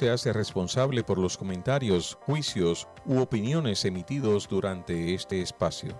se hace responsable por los comentarios, juicios u opiniones emitidos durante este espacio.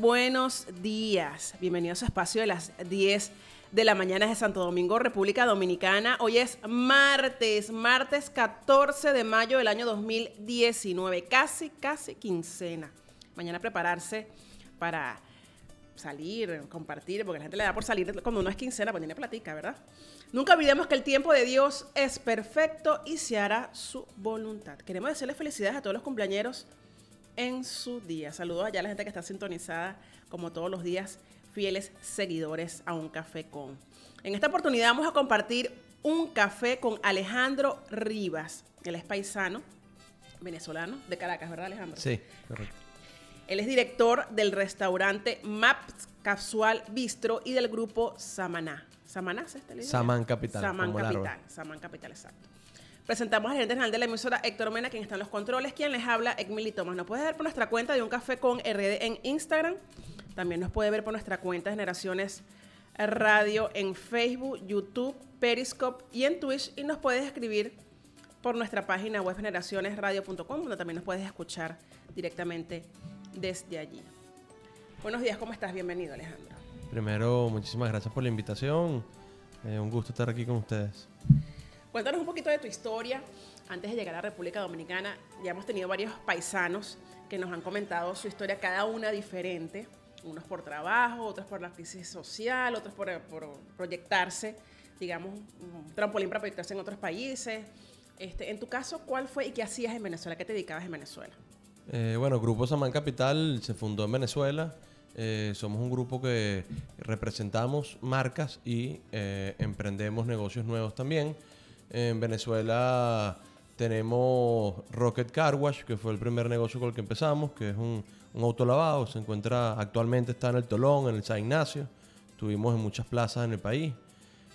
buenos días. Bienvenidos a espacio de las 10 de la mañana de Santo Domingo, República Dominicana. Hoy es martes, martes 14 de mayo del año 2019, casi, casi quincena. Mañana prepararse para salir, compartir, porque la gente le da por salir cuando uno es quincena, pues tiene platica, ¿verdad? Nunca olvidemos que el tiempo de Dios es perfecto y se hará su voluntad. Queremos decirles felicidades a todos los compañeros en su día. Saludos allá a la gente que está sintonizada como todos los días, fieles seguidores a Un Café Con. En esta oportunidad vamos a compartir un café con Alejandro Rivas. Él es paisano, venezolano, de Caracas, ¿verdad Alejandro? Sí, correcto. Él es director del restaurante Maps Casual Bistro y del grupo Samaná. ¿Samaná se está Saman Capital. Saman Capital, Saman Capital, exacto. Presentamos al gerente general de la emisora Héctor Mena, quien está en los controles, quien les habla, Emily Tomás. Nos puede ver por nuestra cuenta de un café con RD en Instagram. También nos puede ver por nuestra cuenta de Generaciones Radio en Facebook, YouTube, Periscope y en Twitch. Y nos puedes escribir por nuestra página web generacionesradio.com, donde también nos puedes escuchar directamente desde allí. Buenos días, ¿cómo estás? Bienvenido, Alejandro. Primero, muchísimas gracias por la invitación. Eh, un gusto estar aquí con ustedes. Cuéntanos un poquito de tu historia. Antes de llegar a República Dominicana, ya hemos tenido varios paisanos que nos han comentado su historia, cada una diferente, unos por trabajo, otros por la crisis social, otros por, proyectarse, digamos, un trampolín para proyectarse en otros países. Este, en tu caso, ¿cuál fue y qué hacías en Venezuela? ¿Qué te dedicabas en Venezuela? Eh, bueno, Grupo Samán Capital se fundó en Venezuela. Eh, somos un grupo que representamos marcas y eh, emprendemos negocios nuevos también. En Venezuela tenemos Rocket Car Wash, que fue el primer negocio con el que empezamos, que es un, un autolavado. Se encuentra actualmente, está en el Tolón, en el San Ignacio. Estuvimos en muchas plazas en el país.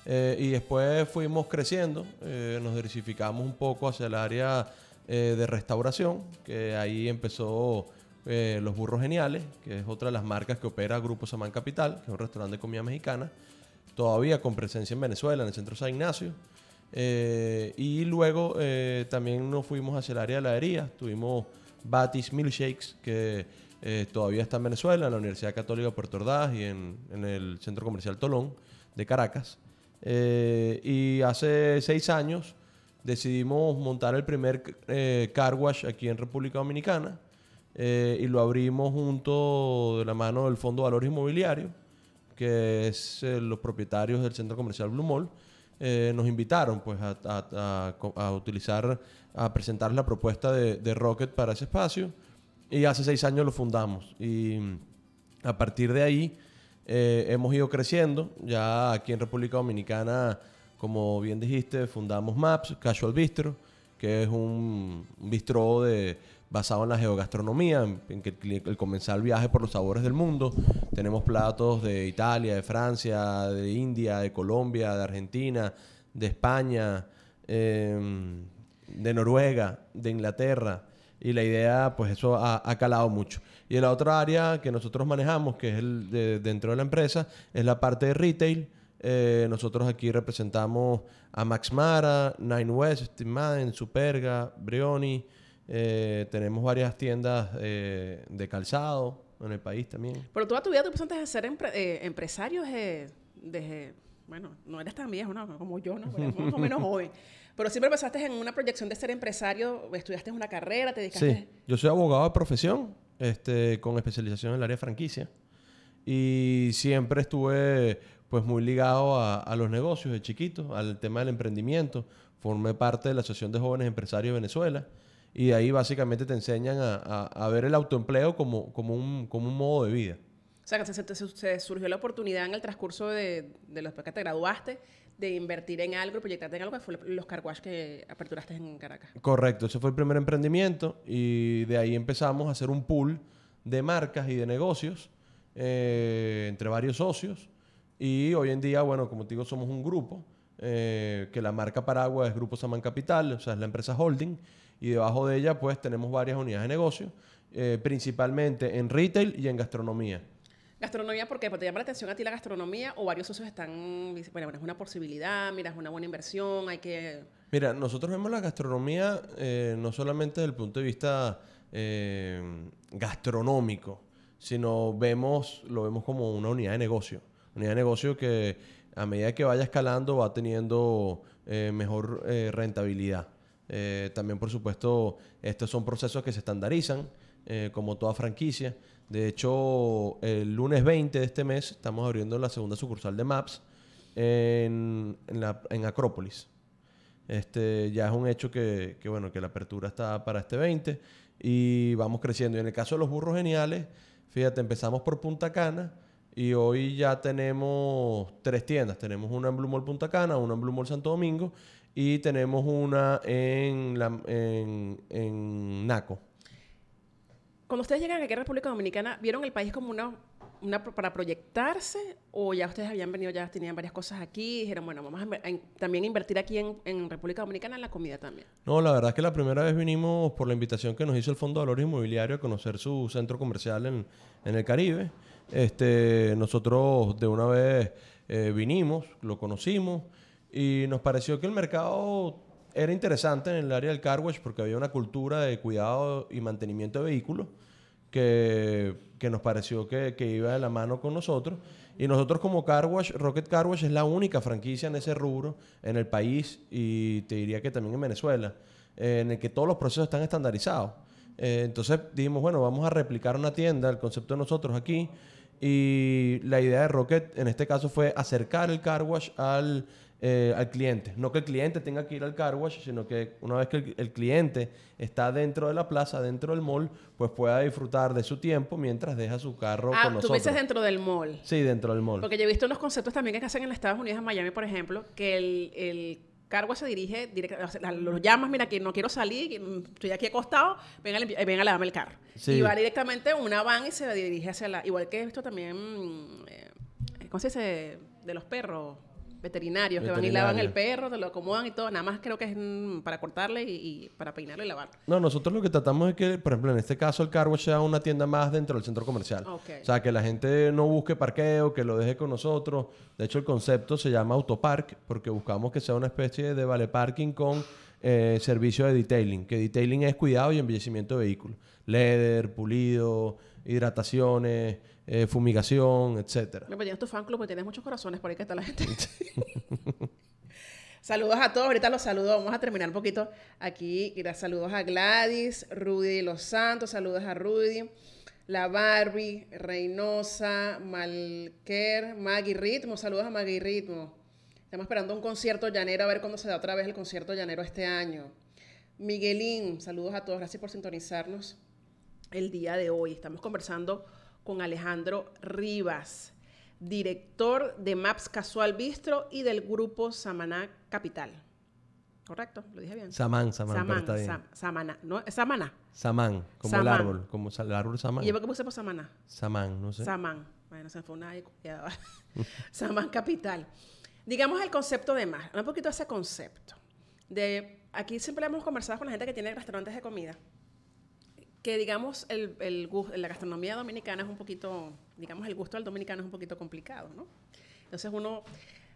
Eh, y después fuimos creciendo, eh, nos diversificamos un poco hacia el área eh, de restauración, que ahí empezó Los Burros Geniales, que es otra de las marcas que opera Grupo Samán Capital, que es un restaurante de comida mexicana, todavía con presencia en Venezuela, en el centro San Ignacio. Eh, y luego eh, también nos fuimos hacia el área de heladería. Tuvimos Batis Milkshakes, que eh, todavía está en Venezuela, en la Universidad Católica de Puerto Ordaz y en, en el Centro Comercial Tolón de Caracas. y hace seis años decidimos montar el primer car wash aquí en República Dominicana. y lo abrimos junto de la mano del Fondo de Valores Inmobiliarios, que es los propietarios del Centro Comercial Blue Mall eh, nos invitaron pues, a, utilizar, a presentar la propuesta de, Rocket para ese espacio. Y hace seis años lo fundamos. Y mm, a partir de ahí eh, hemos ido creciendo. Ya aquí en República Dominicana, como bien dijiste, fundamos Maps, Casual Bistro, que es un bistro de basado en la geogastronomía, en, que el, el, viaje por los sabores del mundo. Tenemos platos de Italia, de Francia, de India, de Colombia, de Argentina, de España, em, de Noruega, de Inglaterra. Y la idea, pues eso ha, calado mucho. Y la otra área que nosotros manejamos, que es el dentro de la empresa, es la parte de retail. Eh, nosotros aquí representamos a Max Mara, Nine West, Madden, Superga, Brioni, eh, tenemos varias tiendas eh, de calzado en el país también. Pero toda tu vida tú empezaste a ser eh, empresario empresarios desde, bueno, no eres tan viejo, Como yo, ¿no? más o menos hoy. Pero siempre pensaste en una proyección de ser empresario, estudiaste una carrera, te dedicaste... Sí, yo soy abogado de profesión, este, con especialización en el área franquicia. Y siempre estuve pues muy ligado a, a los negocios de chiquito, al tema del emprendimiento. Formé parte de la Asociación de Jóvenes Empresarios de Venezuela y ahí básicamente te enseñan a, a, ver el autoempleo como, como, un, como un modo de vida. O sea, que se, se, surgió la oportunidad en el transcurso de, de los que te graduaste de invertir en algo, proyectarte en algo, que fue los carguas que aperturaste en Caracas. Correcto, ese fue el primer emprendimiento y de ahí empezamos a hacer un pool de marcas y de negocios eh, entre varios socios y hoy en día, bueno, como te digo, somos un grupo, eh, que la marca Paraguas es Grupo Saman Capital, o sea, es la empresa holding y debajo de ella pues tenemos varias unidades de negocio, eh, principalmente en retail y en gastronomía. Gastronomía, ¿por qué? Porque te llama la atención a ti la gastronomía o varios socios están, bueno, bueno, es una posibilidad, mira, es una buena inversión, hay que... Mira, nosotros vemos la gastronomía eh, no solamente desde el punto de vista eh, gastronómico, sino vemos, lo vemos como una unidad de negocio, unidad de negocio que a medida que vaya escalando va teniendo mejor rentabilidad. Eh, también, por supuesto, estos son procesos que se estandarizan, eh, como toda franquicia. De hecho, el lunes 20 de este mes estamos abriendo la segunda sucursal de Maps en, en, Acrópolis. Este, ya es un hecho que, bueno, que la apertura está para este 20 y vamos creciendo. Y en el caso de los burros geniales, fíjate, empezamos por Punta Cana y hoy ya tenemos tres tiendas. Tenemos una en Blue Mall Punta Cana, una en Blue Santo Domingo y tenemos una en, la, en, Naco. Cuando ustedes llegan aquí a República Dominicana, ¿vieron el país como una, una para proyectarse? ¿O ya ustedes habían venido, ya tenían varias cosas aquí y dijeron, bueno, vamos a, también invertir aquí en, República Dominicana en la comida también? No, la verdad es que la primera vez vinimos por la invitación que nos hizo el Fondo de Valores Inmobiliario a conocer su centro comercial en, el Caribe. Este, nosotros de una vez eh, vinimos, lo conocimos. Y nos pareció que el mercado era interesante en el área del car wash porque había una cultura de cuidado y mantenimiento de vehículos que, que nos pareció que, iba de la mano con nosotros. Y nosotros como Car wash, Rocket Car wash es la única franquicia en ese rubro en el país y te diría que también en Venezuela, eh, en el que todos los procesos están estandarizados. Eh, entonces dijimos, bueno, vamos a replicar una tienda, el concepto de nosotros aquí. Y la idea de Rocket en este caso fue acercar el car wash al, eh, al cliente. No que el cliente tenga que ir al car wash, sino que una vez que el, cliente está dentro de la plaza, dentro del mall, pues pueda disfrutar de su tiempo mientras deja su carro ah, con nosotros. tú dices dentro del mall. Sí, dentro del mall. Porque yo he visto unos conceptos también que hacen en los Estados Unidos, en Miami, por ejemplo, que el, el Cargo se dirige directamente, los llamas, mira que no quiero salir, estoy aquí acostado, venga, venga, lavarme el carro. Y va directamente una van y se dirige hacia la, igual que esto también, eh, ¿cómo se dice? De los perros veterinarios que van y lavan el perro, te lo acomodan y todo. Nada más creo que es mm, para cortarle y, para peinarlo y lavarlo. No, nosotros lo que tratamos es que, por ejemplo, en este caso el cargo sea una tienda más dentro del centro comercial. O sea, que la gente no busque parqueo, que lo deje con nosotros. De hecho, el concepto se llama autopark porque buscamos que sea una especie de vale parking con eh, servicio de detailing, que detailing es cuidado y embellecimiento de vehículos. Leder, pulido, hidrataciones, eh, fumigación, etcétera. Me es tu fan club, porque tienes muchos corazones por ahí que está la gente. saludos a todos, ahorita los saludo, vamos a terminar un poquito aquí. Saludos a Gladys, Rudy Los Santos, saludos a Rudy. La Barbie, Reynosa, Malker, Maggie Ritmo, saludos a Maggie Ritmo. Estamos esperando un concierto llanero, a ver cuándo se da otra vez el concierto llanero este año. Miguelín, saludos a todos, gracias por sintonizarnos el día de hoy. Estamos conversando con Alejandro Rivas, director de Maps Casual Bistro y del grupo Samaná Capital. Correcto, lo dije bien. Samán, Samán, está bien. Samaná, no, Samaná. Samán, como el árbol, como el árbol Samán. ¿Y yo qué puse por Samaná? Samán, no sé. Samán, bueno, se fue una Samán Capital. Digamos el concepto de MAPS, un poquito ese concepto. De, aquí siempre hemos conversado con la gente que tiene restaurantes de comida que digamos el, el, la gastronomía dominicana es un poquito, digamos el gusto al dominicano es un poquito complicado, ¿no? Entonces uno,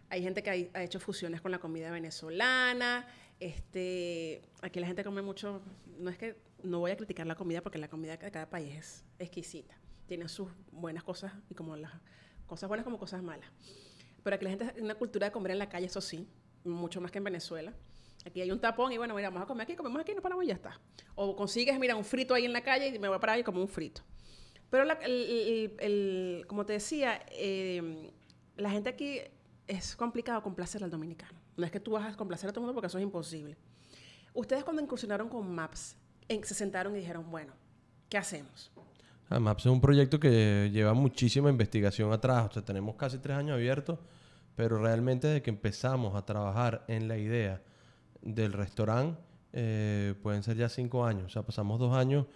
hay gente que ha, hecho fusiones con la comida venezolana, este, aquí la gente come mucho, no es que no voy a criticar la comida porque la comida de cada país es exquisita, tiene sus buenas cosas y como las cosas buenas como cosas malas. Pero aquí la gente tiene una cultura de comer en la calle, eso sí, mucho más que en Venezuela aquí hay un tapón y bueno, mira, vamos a comer aquí, comemos aquí, no paramos y ya está. O consigues, mira, un frito ahí en la calle y me voy a parar y como un frito. Pero como te decía, eh, la gente aquí es complicado complacer al dominicano. No es que tú vas a complacer a todo el mundo porque eso es imposible. Ustedes cuando incursionaron con Maps, se sentaron y dijeron, bueno, ¿qué hacemos? Maps es un proyecto que lleva muchísima investigación atrás. sea, tenemos casi tres años abiertos, pero realmente desde que empezamos a trabajar en la idea del restaurante eh, pueden ser ya cinco años. O sea, pasamos dos años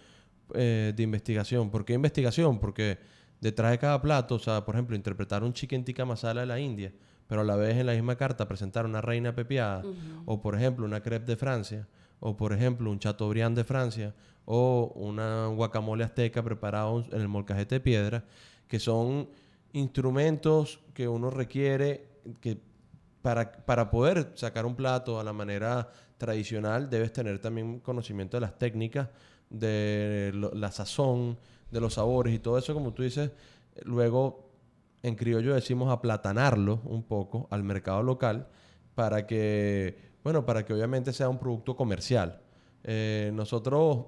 eh, de investigación. ¿Por qué investigación? Porque detrás de cada plato, o sea, por ejemplo, interpretar un chicken tikka masala de la India, pero a la vez en la misma carta presentar una reina pepiada, o por ejemplo, una crepe de Francia, o por ejemplo, un chateaubriand de Francia, o una guacamole azteca preparado en el molcajete de piedra, que son instrumentos que uno requiere que para, poder sacar un plato a la manera tradicional, debes tener también conocimiento de las técnicas, de la sazón, de los sabores y todo eso, como tú dices. Luego, en criollo decimos aplatanarlo un poco al mercado local para que, bueno, para que obviamente sea un producto comercial. Eh, nosotros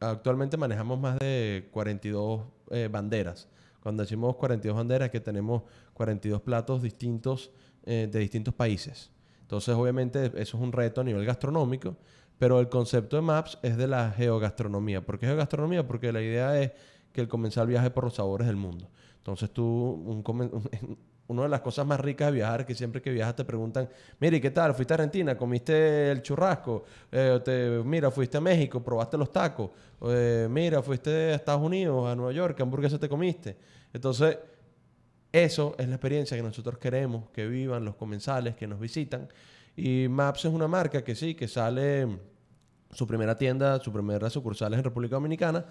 actualmente manejamos más de 42 eh, banderas. Cuando decimos 42 banderas, que tenemos 42 platos distintos eh, de distintos países. Entonces, obviamente, eso es un reto a nivel gastronómico, pero el concepto de MAPS es de la geogastronomía. ¿Por qué geogastronomía? Porque la idea es que el comensal viaje por los sabores del mundo. Entonces, tú, una de las cosas más ricas de viajar, que siempre que viajas te preguntan, mire, ¿qué tal? ¿Fuiste a Argentina? ¿Comiste el churrasco? Eh, mira, fuiste a México, probaste los tacos. Eh, mira, fuiste a Estados Unidos, a Nueva York, ¿qué hamburguesa te comiste? Entonces, eso es la experiencia que nosotros queremos que vivan los comensales que nos visitan. Y Maps es una marca que sí, que sale su primera tienda, su primera sucursal es en República Dominicana,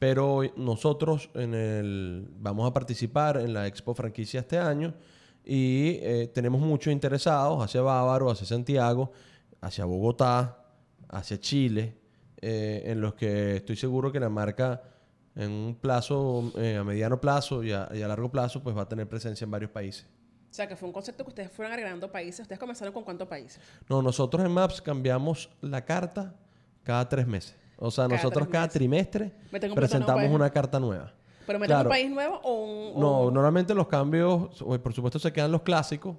pero nosotros en el, vamos a participar en la Expo Franquicia este año y eh, tenemos muchos interesados hacia Bávaro, hacia Santiago, hacia Bogotá, hacia Chile, eh, en los que estoy seguro que la marca en un plazo, eh, a mediano plazo y a, largo plazo, pues va a tener presencia en varios países. O sea, que fue un concepto que ustedes fueron agregando países. ¿Ustedes comenzaron con cuántos países? No, nosotros en MAPS cambiamos la carta cada tres meses. O sea, nosotros cada trimestre presentamos una carta nueva. ¿Pero metemos un país nuevo o un...? no, normalmente los cambios, pues, por supuesto, se quedan los clásicos.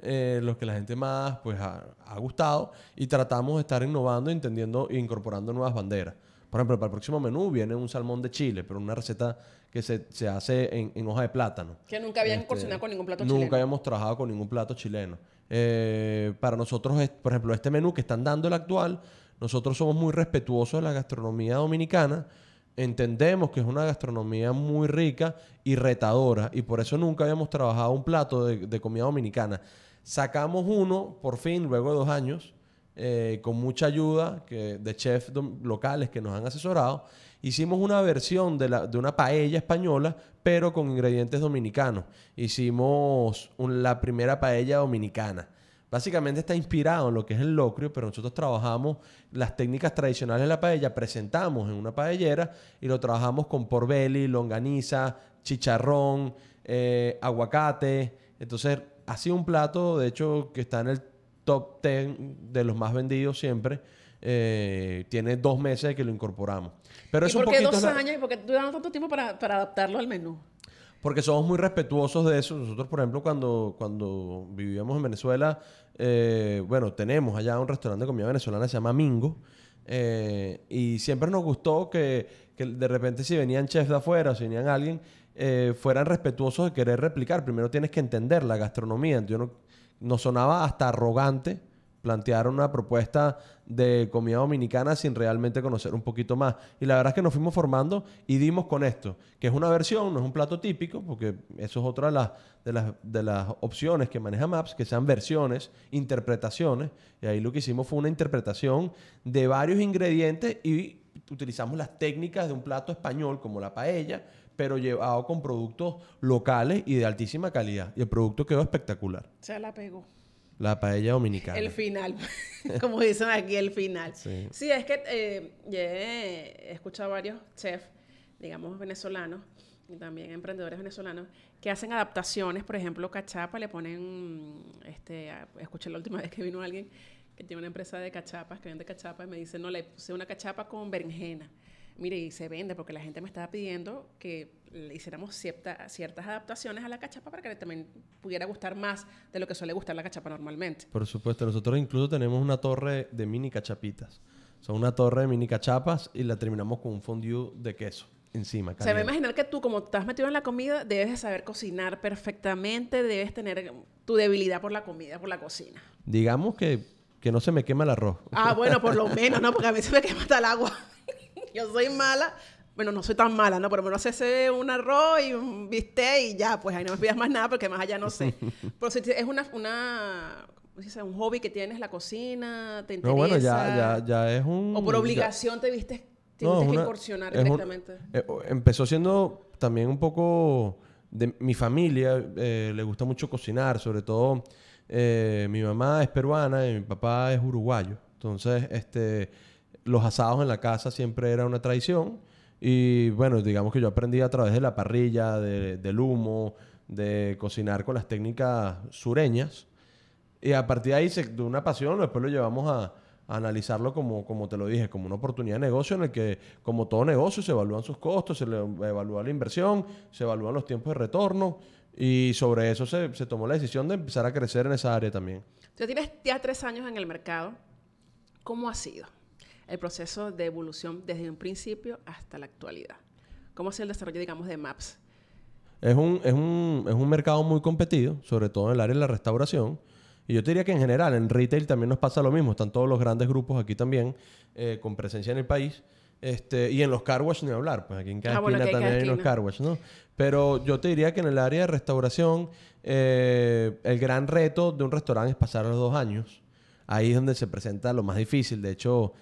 Eh, los que la gente más pues ha, ha, gustado y tratamos de estar innovando, entendiendo e incorporando nuevas banderas. Por ejemplo, para el próximo menú viene un salmón de Chile, pero una receta que se, hace en, hoja de plátano. Que nunca habían este, cocinado con ningún plato chileno. Nunca habíamos trabajado con ningún plato chileno. Eh, para nosotros, por ejemplo, este menú que están dando el actual, nosotros somos muy respetuosos de la gastronomía dominicana. Entendemos que es una gastronomía muy rica y retadora, y por eso nunca habíamos trabajado un plato de comida dominicana. Sacamos uno, por fin, luego de dos años, eh, con mucha ayuda de chefs locales que nos han asesorado, hicimos una versión de, una paella española, pero con ingredientes dominicanos. Hicimos la primera paella dominicana. Básicamente está inspirado en lo que es el locrio, pero nosotros trabajamos las técnicas tradicionales de la paella, presentamos en una paellera y lo trabajamos con porbeli, longaniza, chicharrón, eh, aguacate. Entonces, así un plato, de hecho, que está en el top 10 de los más vendidos siempre. Eh, tiene dos meses que lo incorporamos. Pero por qué dos años? ¿Y por qué damos tanto tiempo para, adaptarlo al menú? Porque somos muy respetuosos de eso. Nosotros, por ejemplo, cuando, cuando vivíamos en Venezuela, eh, bueno, tenemos allá un restaurante de comida venezolana se llama Mingo. Eh, y siempre nos gustó que, de repente si venían chefs de afuera, si venían alguien, fueran respetuosos de querer replicar. Primero tienes que entender la gastronomía. Yo no nos sonaba hasta arrogante plantear una propuesta de comida dominicana sin realmente conocer un poquito más. Y la verdad es que nos fuimos formando y dimos con esto, que es una versión, no es un plato típico, porque eso es otra de las, de las, de las opciones que maneja Maps, que sean versiones, interpretaciones. Y ahí lo que hicimos fue una interpretación de varios ingredientes y utilizamos las técnicas de un plato español como la paella, pero llevado con productos locales y de altísima calidad. Y el producto quedó espectacular. Se la pegó. La paella dominicana. El final, como dicen aquí, el final. Sí, es que eh, he escuchado varios chefs, digamos, venezolanos y también emprendedores venezolanos que hacen adaptaciones, por ejemplo, cachapa, le ponen, este, escuché la última vez que vino alguien que tiene una empresa de cachapas, que vende cachapas, y me dice, no, le puse una cachapa con berenjena mire, y se vende porque la gente me estaba pidiendo que le hiciéramos ciertas adaptaciones a la cachapa para que también pudiera gustar más de lo que suele gustar la cachapa normalmente. Por supuesto, nosotros incluso tenemos una torre de mini cachapitas. son una torre de mini cachapas y la terminamos con un fondue de queso encima. Se me imaginar que tú, como estás metido en la comida, debes de saber cocinar perfectamente, debes tener tu debilidad por la comida, por la cocina. Digamos que, que no se me quema el arroz. Ah, bueno, por lo menos, ¿no? Porque a mí se me quema hasta el agua yo soy mala. Bueno, no soy tan mala, ¿no? me lo haces hace un arroz y un bistec y ya, pues ahí no me pidas más nada porque más allá no sé. Pero si es una, una un hobby que tienes, la cocina, te interesa. No, bueno, ya, es un... O por obligación te viste... tienes que porcionar directamente. Eh, empezó siendo también un poco de mi familia, eh, le gusta mucho cocinar, sobre todo eh, mi mamá es peruana y mi papá es uruguayo. Entonces, este los asados en la casa siempre era una traición. Y bueno, digamos que yo aprendí a través de la parrilla, del humo, de cocinar con las técnicas sureñas. Y a partir de ahí, se, de una pasión, después lo llevamos a, analizarlo como, como te lo dije, como una oportunidad de negocio en el que, como todo negocio, se evalúan sus costos, se le evalúa la inversión, se evalúan los tiempos de retorno. Y sobre eso se, tomó la decisión de empezar a crecer en esa área también. Tú tienes ya tres años en el mercado. ¿Cómo ha sido? el proceso de evolución desde un principio hasta la actualidad. ¿Cómo es el desarrollo, digamos, de MAPS? Es un, es un, mercado muy competido, sobre todo en el área de la restauración. Y yo te diría que en general, en retail también nos pasa lo mismo. Están todos los grandes grupos aquí también, eh, con presencia en el país. Este, y en los car wash ni hablar, pues aquí en cada ah, también hay los car wash, ¿no? Pero yo te diría que en el área de restauración, eh, el gran reto de un restaurante es pasar los dos años. Ahí es donde se presenta lo más difícil. De hecho,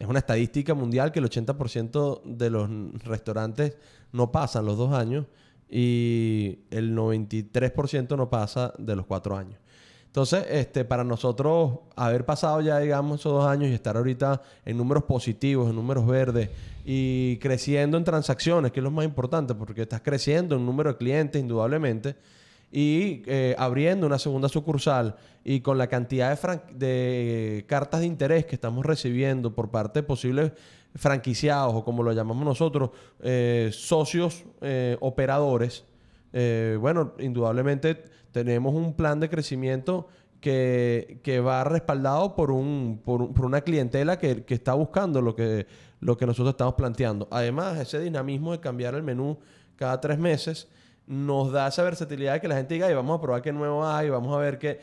es una estadística mundial que el 80% de los restaurantes no pasan los dos años y el 93% no pasa de los cuatro años. Entonces, este, para nosotros haber pasado ya, digamos, esos dos años y estar ahorita en números positivos, en números verdes y creciendo en transacciones, que es lo más importante, porque estás creciendo en número de clientes, indudablemente y eh, abriendo una segunda sucursal y con la cantidad de, de, cartas de interés que estamos recibiendo por parte de posibles franquiciados o como lo llamamos nosotros, eh, socios eh, operadores, bueno, indudablemente tenemos un plan de crecimiento que, va respaldado por, un, por, por una clientela que, que, está buscando lo que, lo que nosotros estamos planteando. Además, ese dinamismo de cambiar el menú cada tres meses, nos da esa versatilidad de que la gente diga, y vamos a probar qué nuevo hay, vamos a ver qué,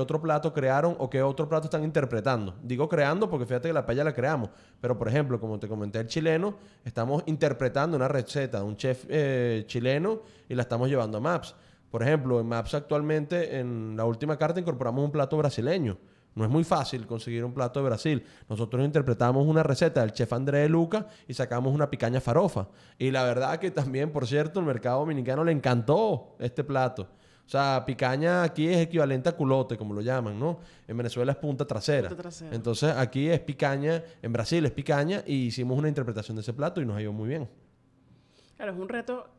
otro plato crearon o qué otro plato están interpretando. Digo creando porque fíjate que la paella la creamos, pero por ejemplo, como te comenté el chileno, estamos interpretando una receta de un chef eh, chileno y la estamos llevando a Maps. Por ejemplo, en Maps actualmente, en la última carta incorporamos un plato brasileño no es muy fácil conseguir un plato de Brasil. Nosotros interpretamos una receta del chef André de Luca y sacamos una picaña farofa. Y la verdad que también, por cierto, el mercado dominicano le encantó este plato. O sea, picaña aquí es equivalente a culote, como lo llaman, ¿no? En Venezuela es punta trasera. Entonces, aquí es picaña, en Brasil es picaña, y hicimos una interpretación de ese plato y nos ido muy bien. Claro, es un reto,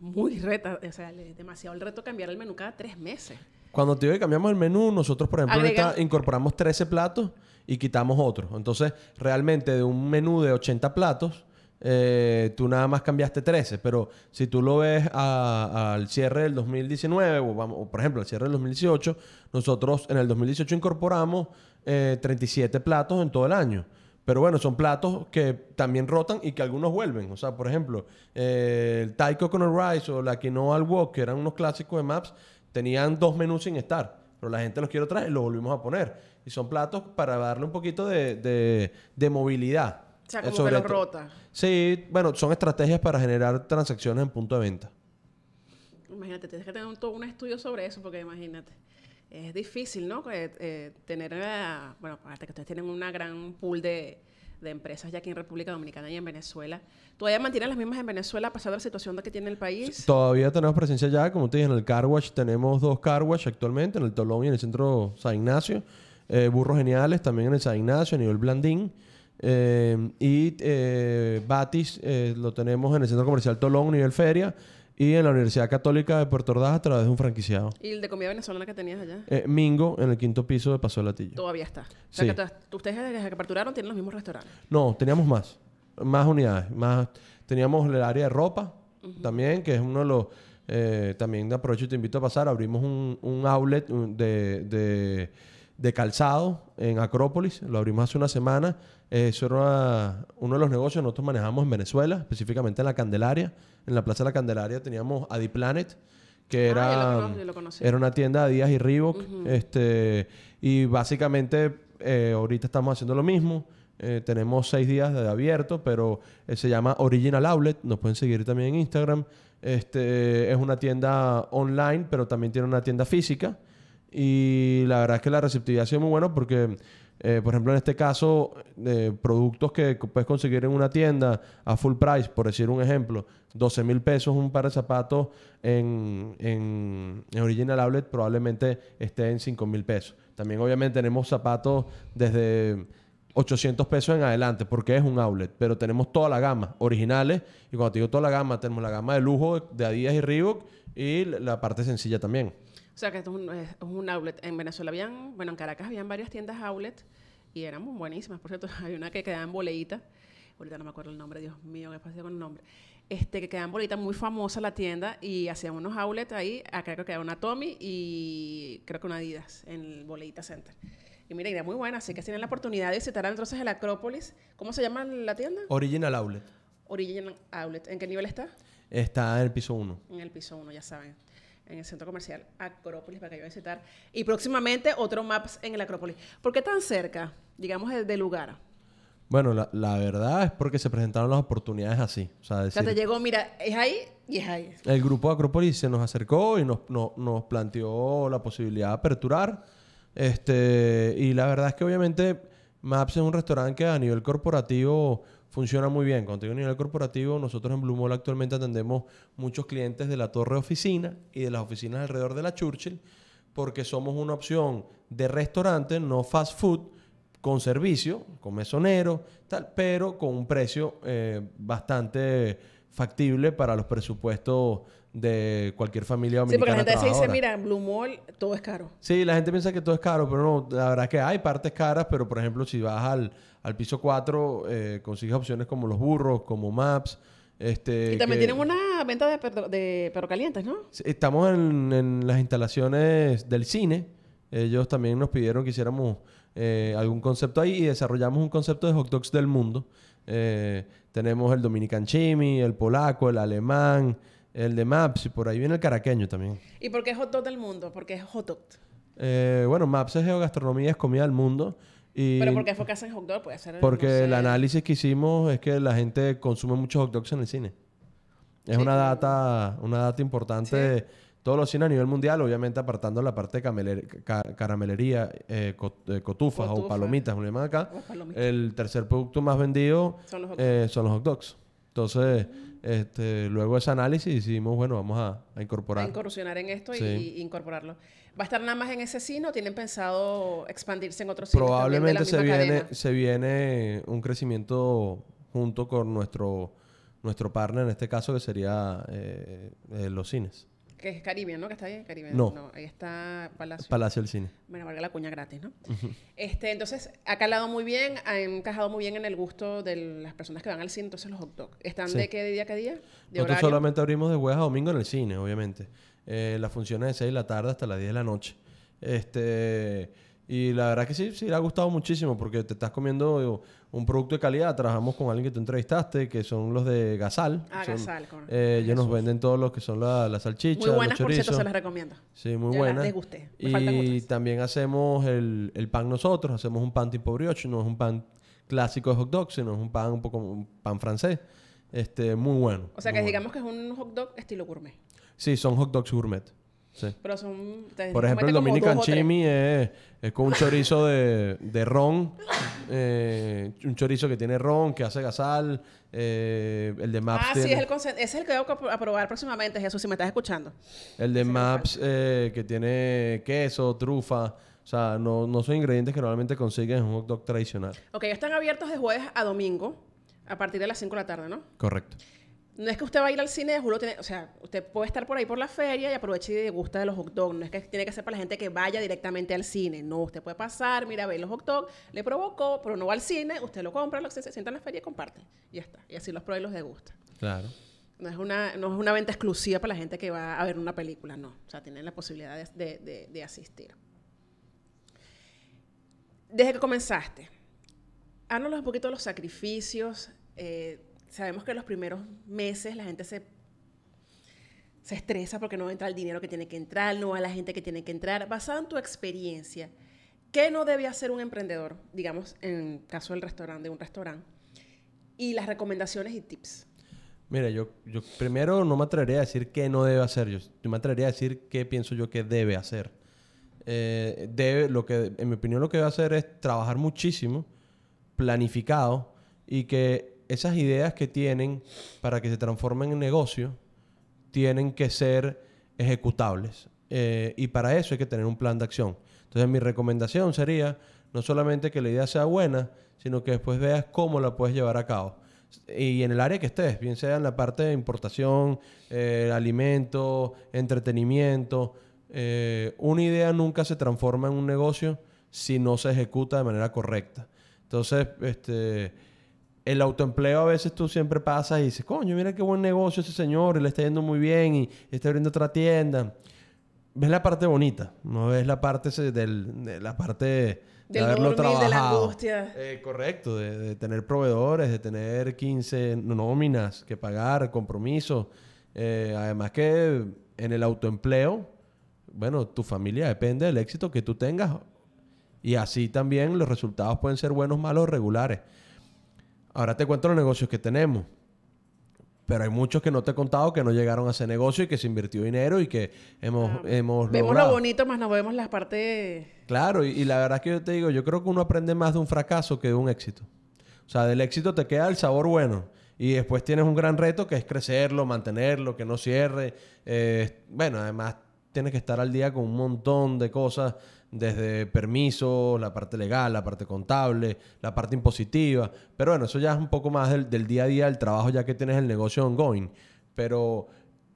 muy reto. o sea, es demasiado el reto cambiar el menú cada tres meses. Cuando te digo que cambiamos el menú, nosotros, por ejemplo, incorporamos 13 platos y quitamos otros. Entonces, realmente de un menú de 80 platos, eh, tú nada más cambiaste 13, pero si tú lo ves al cierre del 2019, o, vamos, por ejemplo al cierre del 2018, nosotros en el 2018 incorporamos 37 eh, platos en todo el año. Pero bueno, son platos que también rotan y que algunos vuelven. O sea, por ejemplo, eh, el Taiko con Rice o la Quinoa al walk, que eran unos clásicos de Maps, Tenían dos menús sin estar, pero la gente los quiere traer y los volvimos a poner. Y son platos para darle un poquito de, movilidad. O sea, eh, como sobre que rota. Sí, bueno, son estrategias para generar transacciones en punto de venta. Imagínate, tienes que tener un, todo un estudio sobre eso, porque imagínate. Es difícil, ¿no? Eh, eh, tener, bueno, aparte que ustedes tienen una gran pool de, de empresas ya aquí en República Dominicana y en Venezuela. ¿Todavía mantienen las mismas en Venezuela a pesar de la situación que tiene el país? Todavía tenemos presencia ya, como te dije, en el Car Wash tenemos dos Car Wash actualmente, en el Tolón y en el centro San Ignacio. Eh, burros Geniales también en el San Ignacio, a nivel Blandín. Eh, y eh, Batis lo tenemos en el centro comercial Tolón, nivel Feria. Y en la Universidad Católica de Puerto Ordaz a través de un franquiciado. ¿Y el de comida venezolana que tenías allá? Eh, Mingo, en el quinto piso de Paso de Latillo. Todavía está. ustedes desde que aperturaron tienen los mismos restaurantes. No, teníamos más. Más unidades. Más... Teníamos el área de ropa también, que es uno de los... Eh, también de aprovecho y te invito a pasar. Abrimos un, outlet de de calzado en Acrópolis, lo abrimos hace una semana. Eh, eso era uno de los negocios que nosotros manejamos en Venezuela, específicamente en la Candelaria. En la Plaza de la Candelaria teníamos Planet que ah, era, era una tienda de Díaz y Reebok. este, y básicamente eh, ahorita estamos haciendo lo mismo. Eh, tenemos seis días de abierto, pero se llama Original Outlet. Nos pueden seguir también en Instagram. Este, es una tienda online, pero también tiene una tienda física. Y la verdad es que la receptividad ha sido muy buena porque, eh, por ejemplo, en este caso, de eh, productos que puedes conseguir en una tienda a full price, por decir un ejemplo, 12 mil pesos un par de zapatos en, en Original Outlet probablemente esté en 5 mil pesos. También, obviamente, tenemos zapatos desde 800 pesos en adelante, porque es un outlet, pero tenemos toda la gama, originales, y cuando te digo toda la gama, tenemos la gama de lujo de Adidas y Reebok y la parte sencilla también. O sea, que esto es un, outlet. En Venezuela habían, bueno, en Caracas habían varias tiendas outlet y eran buenísimas. Por cierto, hay una que quedaba en Boleita. Ahorita no me acuerdo el nombre, Dios mío, qué pasa con el nombre. Este, que quedaba en Boleita, muy famosa la tienda y hacían unos outlets ahí. Acá creo que era una Tommy y creo que una Adidas en el Center. Y mira, era muy buena, así que si tienen la oportunidad de visitar entonces el Acrópolis. ¿Cómo se llama la tienda? Original Outlet. Original Outlet. ¿En qué nivel está? Está en el piso 1. En el piso 1, ya saben en el centro comercial Acrópolis para que yo visitar. Y próximamente otro Maps en el Acrópolis. ¿Por qué tan cerca, digamos, del de lugar? Bueno, la, verdad es porque se presentaron las oportunidades así. O sea, te llegó, mira, es ahí y es ahí. El grupo Acrópolis se nos acercó y nos, nos planteó la posibilidad de aperturar. Este, y la verdad es que obviamente Maps es un restaurante a nivel corporativo funciona muy bien. Cuando a nivel corporativo, nosotros en Blumol actualmente atendemos muchos clientes de la torre oficina y de las oficinas alrededor de la Churchill, porque somos una opción de restaurante, no fast food, con servicio, con mesonero, tal, pero con un precio eh, bastante factible para los presupuestos de cualquier familia dominicana. Sí, porque la gente dice, mira, en Blue Mall todo es caro. Sí, la gente piensa que todo es caro, pero no, la verdad es que hay partes caras, pero por ejemplo, si vas al, piso 4, eh, consigues opciones como los burros, como maps. Este, y también tienen una venta de, perro, calientes, ¿no? Estamos en, las instalaciones del cine. Ellos también nos pidieron que hiciéramos eh, algún concepto ahí y desarrollamos un concepto de hot dogs del mundo. Eh, tenemos el dominican chimi, el polaco, el alemán, el de Maps y por ahí viene el caraqueño también. ¿Y por qué es hot dog del mundo? Porque es hot dog. Eh, bueno, Maps es geogastronomía, es comida del mundo. Y Pero ¿por qué que hacen hot dog? porque el análisis que hicimos es que la gente consume muchos hot dogs en el cine. Es una data una data importante de todos los cines a nivel mundial, obviamente apartando la parte de caramelería, eh, cotufas o palomitas, como le llaman acá. El tercer producto más vendido son los hot eh, dogs. Son los hot dogs. Entonces... Mm. Este, luego ese análisis hicimos, bueno, vamos a, incorporar. A incursionar en esto y, incorporarlo. ¿Va a estar nada más en ese cine o tienen pensado expandirse en otros cines? Probablemente se viene, se viene un crecimiento junto con nuestro, nuestro partner, en este caso que sería eh, eh, los cines que es Caribe, ¿no? Que está ahí, Caribe. No. ahí está Palacio. Palacio del Cine. Bueno, valga la cuña gratis, ¿no? este, entonces, ha calado muy bien, ha encajado muy bien en el gusto de las personas que van al cine, entonces los hot dogs. ¿Están de qué día a qué día? Nosotros solamente abrimos de jueves a domingo en el cine, obviamente. Eh, las funciones de 6 de la tarde hasta las 10 de la noche. Este... Y la verdad que sí, sí, le ha gustado muchísimo porque te estás comiendo un producto de calidad. Trabajamos con alguien que tú entrevistaste, que son los de Gasal. Ah, Gasal. Eh, ellos nos venden todos los que son las salchichas, Muy buenas, por cierto, se las recomiendo. Sí, muy y también hacemos el, pan nosotros. Hacemos un pan tipo brioche. No es un pan clásico de hot dog, sino es un pan un poco un pan francés. Este, muy bueno. O sea, que digamos que es un hot dog estilo gourmet. Sí, son hot dogs gourmet. Por ejemplo, el Dominican Chimi es, con un chorizo de, ron. Eh, un chorizo que tiene ron, que hace gasal. Eh, el de Maps. Ah, sí, es el ese es el que voy probar próximamente, Jesús, si me estás escuchando. El de Maps eh, que tiene queso, trufa. O sea, no, no son ingredientes que normalmente consiguen en un hot dog tradicional. Ok, están abiertos de jueves a domingo a partir de las 5 de la tarde, ¿no? Correcto no es que usted va a ir al cine, o sea, usted puede estar por ahí por la feria y aproveche y gusta de los hot dogs. No es que tiene que ser para la gente que vaya directamente al cine. No, usted puede pasar, mira, ve los hot le provocó, pero no va al cine, usted lo compra, lo, se, se sienta en la feria y comparte. Y ya está. Y así los prueba y los degusta. Claro. No es, una, es una venta exclusiva para la gente que va a ver una película, no. O sea, tienen la posibilidad de, asistir. Desde que comenzaste, háblanos un poquito de los sacrificios. Eh, sabemos que los primeros meses la gente se, se estresa porque no entra el dinero que tiene que entrar, no a la gente que tiene que entrar. Basado en tu experiencia, ¿qué no debe hacer un emprendedor? Digamos, en caso del restaurante, de un restaurante. Y las recomendaciones y tips. Mira, yo, yo primero no me atrevería a decir qué no debe hacer. Yo, yo me atrevería a decir qué pienso yo que debe hacer. Eh, debe, lo que, en mi opinión, lo que debe hacer es trabajar muchísimo, planificado, y que esas ideas que tienen para que se transformen en negocio tienen que ser ejecutables. Eh, y para eso hay que tener un plan de acción. Entonces mi recomendación sería no solamente que la idea sea buena, sino que después veas cómo la puedes llevar a cabo. Y en el área que estés, bien sea en la parte de importación, eh, alimento, entretenimiento, eh, una idea nunca se transforma en un negocio si no se ejecuta de manera correcta. Entonces, este, el autoempleo a veces tú siempre pasas y dices, coño, mira qué buen negocio ese señor, le está yendo muy bien y, está abriendo otra tienda. Ves la parte bonita, no ves la parte de la parte de haberlo trabajado. Eh, correcto, de, tener proveedores, de tener 15 nóminas que pagar, compromisos. Eh, además que en el autoempleo, bueno, tu familia depende del éxito que tú tengas y así también los resultados pueden ser buenos, malos, regulares. Ahora te cuento los negocios que tenemos. Pero hay muchos que no te he contado que no llegaron a ese negocio y que se invirtió dinero y que hemos, logrado. Vemos lo bonito, más no vemos las partes... Claro, y, la verdad es que yo te digo, yo creo que uno aprende más de un fracaso que de un éxito. O sea, del éxito te queda el sabor bueno. Y después tienes un gran reto que es crecerlo, mantenerlo, que no cierre. Eh, bueno, además tienes que estar al día con un montón de cosas desde permisos, la parte legal, la parte contable, la parte impositiva. Pero bueno, eso ya es un poco más del, día a día, del trabajo ya que tienes el negocio ongoing. Pero,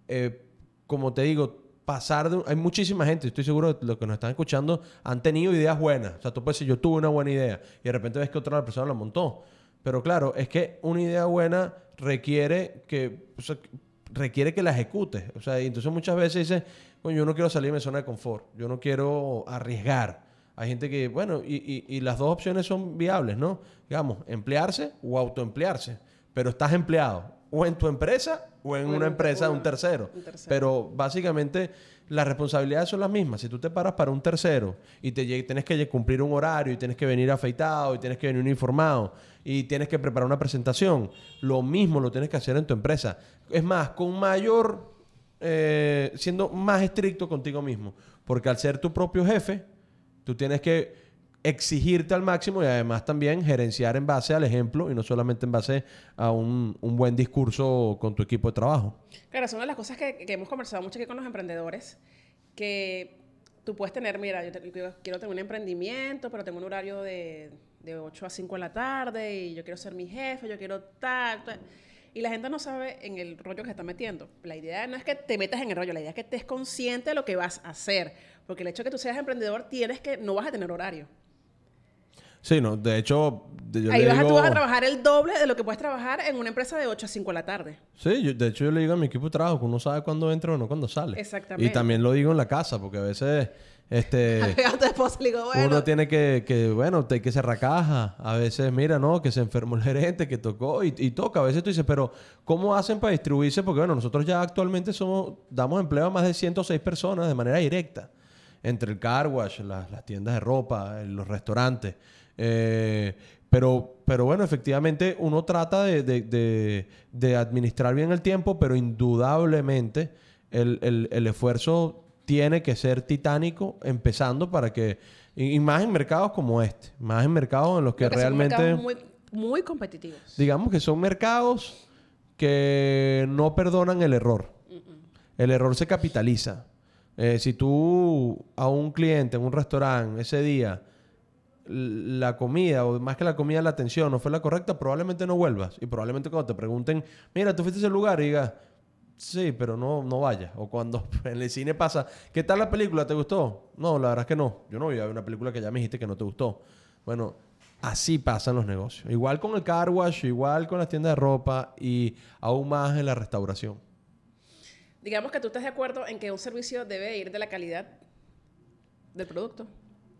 eh, como te digo, pasar de... Hay muchísima gente, estoy seguro de los que nos están escuchando, han tenido ideas buenas. O sea, tú puedes decir, yo tuve una buena idea y de repente ves que otra persona la montó. Pero claro, es que una idea buena requiere que requiere que la ejecutes. O sea, y entonces muchas veces dices, bueno, yo no quiero salir de mi zona de confort, yo no quiero arriesgar. Hay gente que, bueno, y, las dos opciones son viables, ¿no? Digamos, emplearse o autoemplearse. Pero estás empleado o en tu empresa o en una empresa de un tercero. Pero básicamente las responsabilidades son las mismas. Si tú te paras para un tercero y te tienes que cumplir un horario y tienes que venir afeitado y tienes que venir uniformado y tienes que preparar una presentación, lo mismo lo tienes que hacer en tu empresa. Es más, con mayor, eh, siendo más estricto contigo mismo, porque al ser tu propio jefe, tú tienes que exigirte al máximo y además también gerenciar en base al ejemplo y no solamente en base a un, buen discurso con tu equipo de trabajo. Claro, es una de las cosas que, hemos conversado mucho aquí con los emprendedores, que tú puedes tener, mira, yo, quiero tener un emprendimiento, pero tengo un horario de, de 8 a 5 de la tarde y yo quiero ser mi jefe, yo quiero tal, tal. Y la gente no sabe en el rollo que se está metiendo. La idea no es que te metas en el rollo, la idea es que estés consciente de lo que vas a hacer. Porque el hecho de que tú seas emprendedor tienes que, no vas a tener horario. Sí, no, de hecho... Yo vas a trabajar el doble de lo que puedes trabajar en una empresa de 8 a 5 de la tarde. Sí, de hecho yo le digo a mi equipo de trabajo que uno sabe cuándo entra o no cuándo sale. Exactamente. Y también lo digo en la casa, porque a veces... Este, bueno. Uno tiene que, que bueno, te, que cerrar caja. A veces, mira, no, que se enfermó el gerente, que tocó y, toca. A veces tú dices, pero ¿cómo hacen para distribuirse? Porque, bueno, nosotros ya actualmente somos, damos empleo a más de 106 personas de manera directa entre el car wash, las tiendas de ropa, eh, los restaurantes. Eh, pero, pero bueno, efectivamente uno trata de, administrar bien el tiempo, pero indudablemente el, esfuerzo tiene que ser titánico, empezando para que... Y, más en mercados como este, más en mercados en los que, realmente... muy, muy competitivos. Digamos que son mercados que no perdonan el error. Mm, mm. El error se capitaliza. Eh, si tú a un cliente en un restaurante ese día la comida, o más que la comida, la atención no fue la correcta, probablemente no vuelvas. Y probablemente cuando te pregunten, mira, tú fuiste a ese lugar y digas, sí, pero no, no vayas. O cuando en el cine pasa, ¿qué tal la película? ¿Te gustó? No, la verdad es que no. Yo no voy a ver una película que ya me dijiste que no te gustó. Bueno, así pasan los negocios. Igual con el car wash, igual con las tiendas de ropa y aún más en la restauración digamos que tú estás de acuerdo en que un servicio debe ir de la calidad del producto,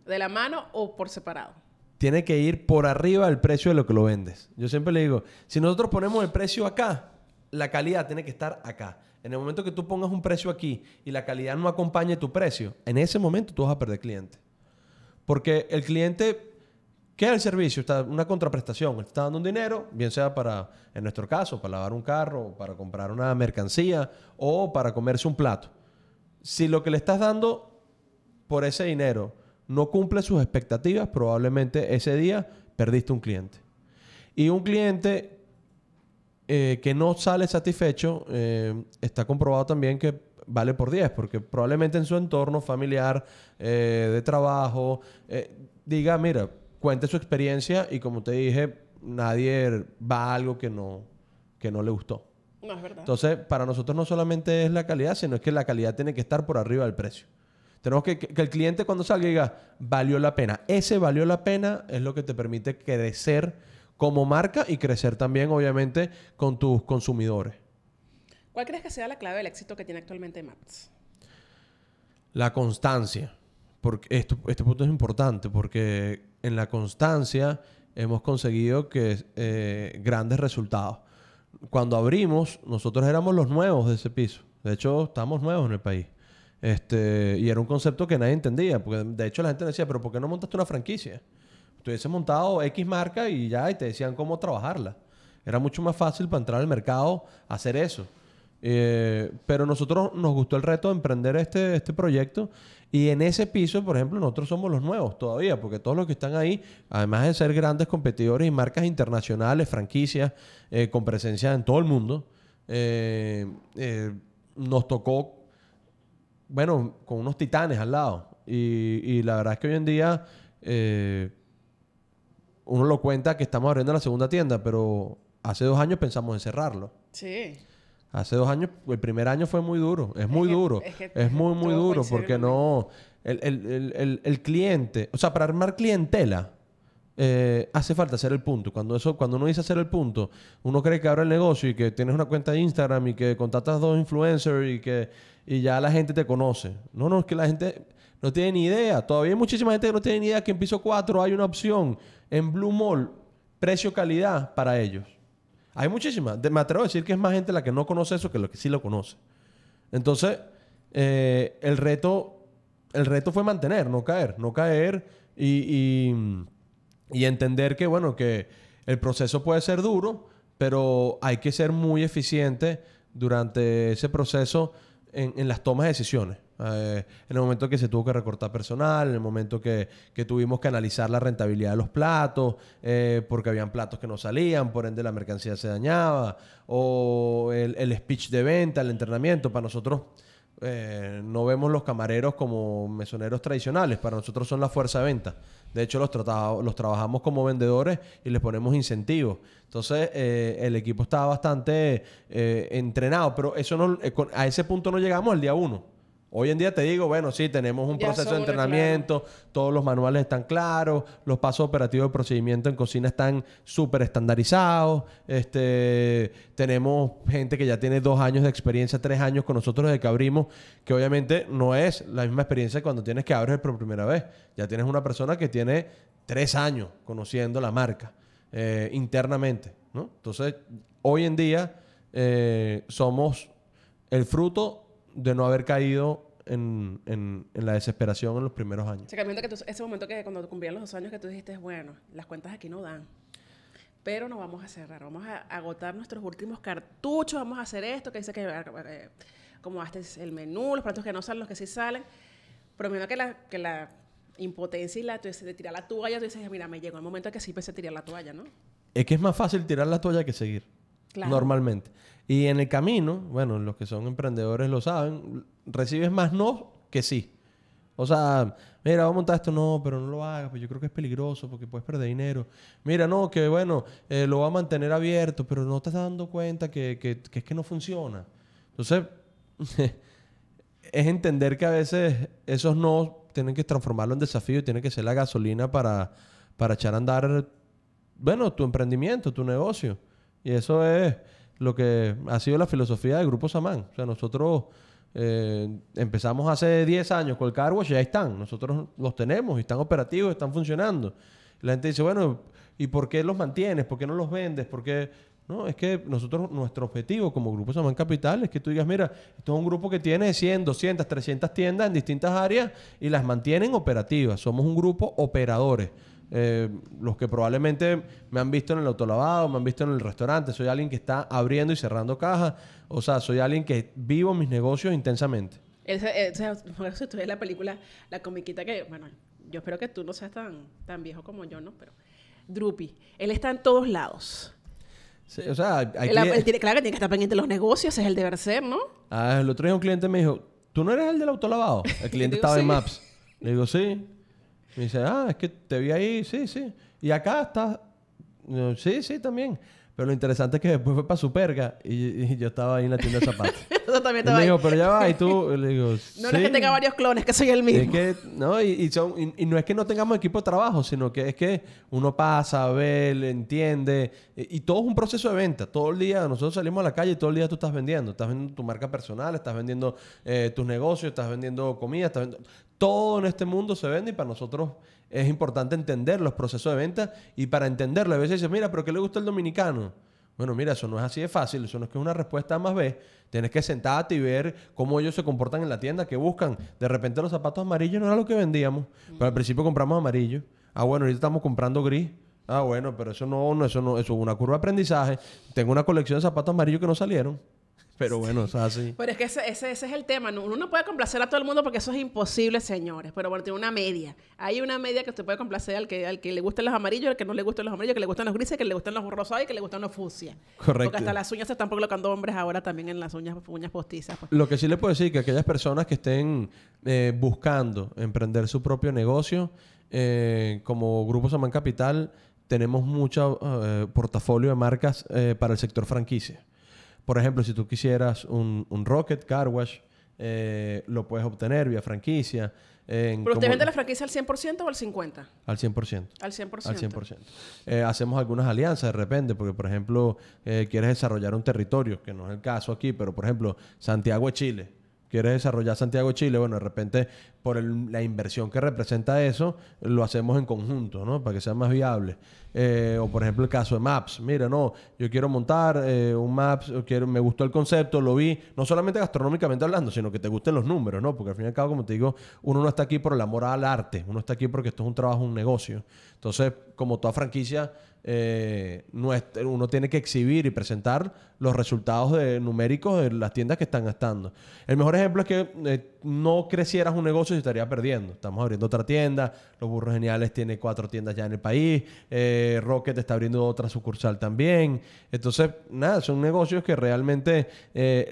de la mano o por separado. Tiene que ir por arriba el precio de lo que lo vendes. Yo siempre le digo, si nosotros ponemos el precio acá, la calidad tiene que estar acá. En el momento que tú pongas un precio aquí y la calidad no acompañe tu precio, en ese momento tú vas a perder cliente. Porque el cliente ¿Qué es el servicio? Está una contraprestación. Está dando un dinero, bien sea para, en nuestro caso, para lavar un carro, para comprar una mercancía o para comerse un plato. Si lo que le estás dando por ese dinero no cumple sus expectativas, probablemente ese día perdiste un cliente. Y un cliente eh, que no sale satisfecho eh, está comprobado también que vale por 10, porque probablemente en su entorno familiar, eh, de trabajo, diga, mira, cuente su experiencia y como te dije, nadie va a algo que no, que no le gustó. No, es verdad. Entonces, para nosotros no solamente es la calidad, sino es que la calidad tiene que estar por arriba del precio. Tenemos que, que, el cliente cuando salga diga, valió la pena. Ese valió la pena es lo que te permite crecer como marca y crecer también, obviamente, con tus consumidores. ¿Cuál crees que sea la clave del éxito que tiene actualmente Maps? La constancia porque este punto es importante porque en la constancia hemos conseguido que eh, grandes resultados. Cuando abrimos, nosotros éramos los nuevos de ese piso. De hecho, estamos nuevos en el país. Este, y era un concepto que nadie entendía. Porque de hecho la gente decía, pero ¿por qué no montaste una franquicia? Tú montado X marca y ya, y te decían cómo trabajarla. Era mucho más fácil para entrar al mercado hacer eso. Eh, pero nosotros nos gustó el reto de emprender este, este proyecto y en ese piso, por ejemplo, nosotros somos los nuevos todavía, porque todos los que están ahí, además de ser grandes competidores y marcas internacionales, franquicias, eh, con presencia en todo el mundo, eh, eh, nos tocó, bueno, con unos titanes al lado. Y, y la verdad es que hoy en día uno lo cuenta que estamos abriendo la segunda tienda, pero hace dos años pensamos en cerrarlo. Sí. Hace dos años, el primer año fue muy duro, es muy duro, es, muy, muy duro, porque no, el, cliente, o sea, para armar clientela, eh, hace falta hacer el punto. Cuando, eso, cuando uno dice hacer el punto, uno cree que abre el negocio y que tienes una cuenta de Instagram y que contactas dos influencers y que y ya la gente te conoce. No, no, es que la gente no tiene ni idea. Todavía hay muchísima gente que no tiene ni idea que en piso 4 hay una opción en Blue Mall, precio-calidad para ellos. Hay muchísimas. me atrevo a decir que es más gente la que no conoce eso que la que sí lo conoce. Entonces, eh, el reto, el reto fue mantener, no caer, no caer y, entender que, bueno, que el proceso puede ser duro, pero hay que ser muy eficiente durante ese proceso en las tomas de decisiones. Eh, en el momento que se tuvo que recortar personal, en el momento que, tuvimos que analizar la rentabilidad de los platos, eh, porque habían platos que no salían, por ende la mercancía se dañaba, o el, speech de venta, el entrenamiento, para nosotros... Eh, no vemos los camareros como mesoneros tradicionales, para nosotros son la fuerza de venta. De hecho, los, los trabajamos como vendedores y les ponemos incentivos. Entonces, el equipo estaba bastante entrenado, pero eso no, a ese punto no llegamos al día uno. Hoy en día te digo, bueno, sí, tenemos un proceso de entrenamiento, todos los manuales están claros, los pasos operativos de procedimiento en cocina están súper estandarizados, este, tenemos gente que ya tiene dos años de experiencia, tres años con nosotros desde que abrimos, que obviamente no es la misma experiencia cuando tienes que abrir por primera vez. Ya tienes una persona que tiene tres años conociendo la marca eh, internamente, ¿no? Entonces, hoy en día eh, somos el fruto de no haber caído en, en, la desesperación en los primeros años. O sea, que, que ese momento que cuando cumplían los dos años que tú dijiste, bueno, las cuentas aquí no dan, pero no vamos a cerrar, vamos a agotar nuestros últimos cartuchos, vamos a hacer esto, que dice que eh, como como es el menú, los platos que no salen, los que sí salen, pero menos que la, que la impotencia y la de tirar la toalla, tú dices, mira, me llegó el momento que sí empecé tirar la toalla, ¿no? Es que es más fácil tirar la toalla que seguir normalmente. Y en el camino, bueno, los que son emprendedores lo saben, recibes más no que sí. O sea, mira, vamos a montar esto, no, pero no lo hagas, pues yo creo que es peligroso porque puedes perder dinero. Mira, no, que bueno, eh, lo va a mantener abierto, pero no te estás dando cuenta que, que, es que no funciona. Entonces, es entender que a veces esos no tienen que transformarlo en desafío y tienen que ser la gasolina para, para echar a andar, bueno, tu emprendimiento, tu negocio. Y eso es lo que ha sido la filosofía del Grupo Samán. O sea, nosotros eh, empezamos hace 10 años con el cargo y están. Nosotros los tenemos y están operativos, están funcionando. La gente dice, bueno, ¿y por qué los mantienes? ¿Por qué no los vendes? ¿Por No, es que nosotros, nuestro objetivo como Grupo Samán Capital es que tú digas, mira, esto es un grupo que tiene 100, 200, 300 tiendas en distintas áreas y las mantienen operativas. Somos un grupo operadores. Eh, los que probablemente me han visto en el autolavado, me han visto en el restaurante, soy alguien que está abriendo y cerrando cajas, o sea, soy alguien que vivo mis negocios intensamente. Eh, eso la película, la comiquita que, bueno, yo espero que tú no seas tan, tan viejo como yo, ¿no? Pero Drupi, él está en todos lados. o sea, hay claro que tiene que estar pendiente de los negocios, es el de ser, ¿no? Ah, el otro día un cliente me dijo, ¿tú no eres el del autolavado? El cliente estaba en Maps. Le digo, sí. Me dice, ah, es que te vi ahí, sí, sí. Y acá estás, sí, sí, también. Pero lo interesante es que después fue para su y, y yo estaba ahí en la tienda de zapatos. Yo también estaba y dijo, pero ya va. Y tú, le digo, No, es que tenga varios clones, que soy el mismo. Y no, es que no tengamos equipo de trabajo, sino que es que uno pasa, ve, le entiende. E, y, todo es un proceso de venta. Todo el día, nosotros salimos a la calle y todo el día tú estás vendiendo. Estás vendiendo tu marca personal, estás vendiendo eh, tus negocios, estás vendiendo comida, estás vendiendo todo en este mundo se vende y para nosotros es importante entender los procesos de venta y para entenderlo. A veces dices, mira, pero ¿qué le gusta el dominicano? Bueno, mira, eso no es así de fácil, eso no es que es una respuesta más ve. Tienes que sentarte y ver cómo ellos se comportan en la tienda, qué buscan. De repente los zapatos amarillos no era lo que vendíamos, pero al principio compramos amarillo. Ah, bueno, ahorita estamos comprando gris. Ah, bueno, pero eso no, no, eso no, eso es una curva de aprendizaje. Tengo una colección de zapatos amarillos que no salieron. Pero bueno, es así. Pero es que ese, es el tema. Uno no puede complacer a todo el mundo porque eso es imposible, señores. Pero bueno, tiene una media. Hay una media que usted puede complacer al que, al que le gustan los amarillos, al que no le gustan los amarillos, que le gustan los grises, que le gustan los rosados y que le gustan los fucsia. Correcto. Porque hasta las uñas se están colocando hombres ahora también en las uñas, uñas postizas. Pues. Lo que sí le puedo decir que aquellas personas que estén eh, buscando emprender su propio negocio, eh, como Grupo Saman Capital, tenemos mucho eh, portafolio de marcas para el sector franquicia. Por ejemplo, si tú quisieras un, Rocket Car Wash, eh, lo puedes obtener vía franquicia. ¿Pero usted vende la franquicia al 100% o al 50%? Al 100%. Al 100%. Al 100%. Eh, hacemos algunas alianzas de repente, porque por ejemplo, eh, quieres desarrollar un territorio, que no es el caso aquí, pero por ejemplo, Santiago de Chile quieres desarrollar Santiago Chile, bueno, de repente por la inversión que representa eso, lo hacemos en conjunto, ¿no? Para que sea más viable. Eh, o por ejemplo el caso de Maps, mira, no, yo quiero montar eh, un Maps, me gustó el concepto, lo vi, no solamente gastronómicamente hablando, sino que te gusten los números, ¿no? Porque al fin y al cabo, como te digo, uno no está aquí por el amor al arte, uno está aquí porque esto es un trabajo, un negocio. Entonces, como toda franquicia, eh, uno tiene que exhibir y presentar los resultados numéricos de las tiendas que están gastando. El mejor ejemplo es que eh, no crecieras un negocio y estarías perdiendo. Estamos abriendo otra tienda, Los Burros Geniales tiene cuatro tiendas ya en el país, eh, Rocket está abriendo otra sucursal también. Entonces, nada, son negocios que realmente